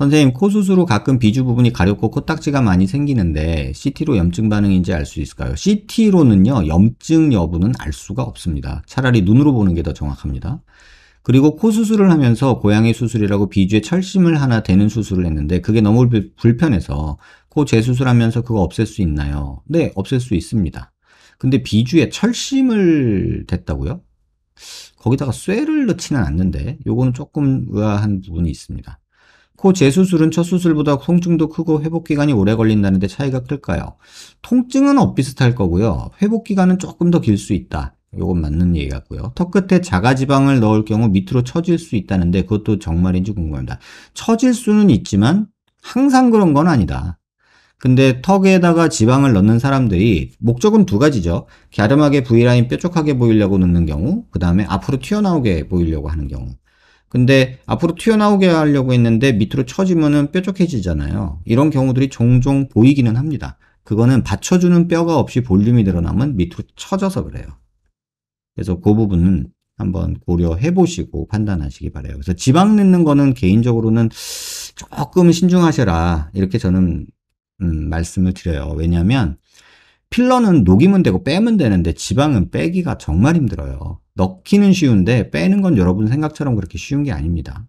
선생님, 코 수수로 가끔 비주 부분이 가렵고 코딱지가 많이 생기는데 CT로 염증 반응인지 알 수 있을까요? CT로는요, 염증 여부는 알 수가 없습니다. 차라리 눈으로 보는 게 더 정확합니다. 그리고 코 수술을 하면서 고양이 수술이라고 비주에 철심을 하나 대는 수술을 했는데 그게 너무 불편해서 코 재수술하면서 그거 없앨 수 있나요? 네, 없앨 수 있습니다. 근데 비주에 철심을 댔다고요? 거기다가 쇠를 넣지는 않는데 요거는 조금 의아한 부분이 있습니다. 코 재수술은 첫 수술보다 통증도 크고 회복기간이 오래 걸린다는데 차이가 클까요? 통증은 엇비슷할 거고요. 회복기간은 조금 더 길 수 있다. 요건 맞는 얘기 같고요. 턱 끝에 자가지방을 넣을 경우 밑으로 처질 수 있다는데 그것도 정말인지 궁금합니다. 처질 수는 있지만 항상 그런 건 아니다. 근데 턱에다가 지방을 넣는 사람들이 목적은 두 가지죠. 갸름하게 V라인 뾰족하게 보이려고 넣는 경우, 그 다음에 앞으로 튀어나오게 보이려고 하는 경우. 근데 앞으로 튀어나오게 하려고 했는데 밑으로 처지면은 뾰족해지잖아요. 이런 경우들이 종종 보이기는 합니다. 그거는 받쳐주는 뼈가 없이 볼륨이 늘어나면 밑으로 처져서 그래요. 그래서 그 부분은 한번 고려해 보시고 판단하시기 바래요. 그래서 지방 넣는 거는 개인적으로는 조금 신중하셔라 이렇게 저는 음, 말씀을 드려요. 왜냐하면 필러는 녹이면 되고 빼면 되는데 지방은 빼기가 정말 힘들어요. 넣기는 쉬운데 빼는 건 여러분 생각처럼 그렇게 쉬운 게 아닙니다.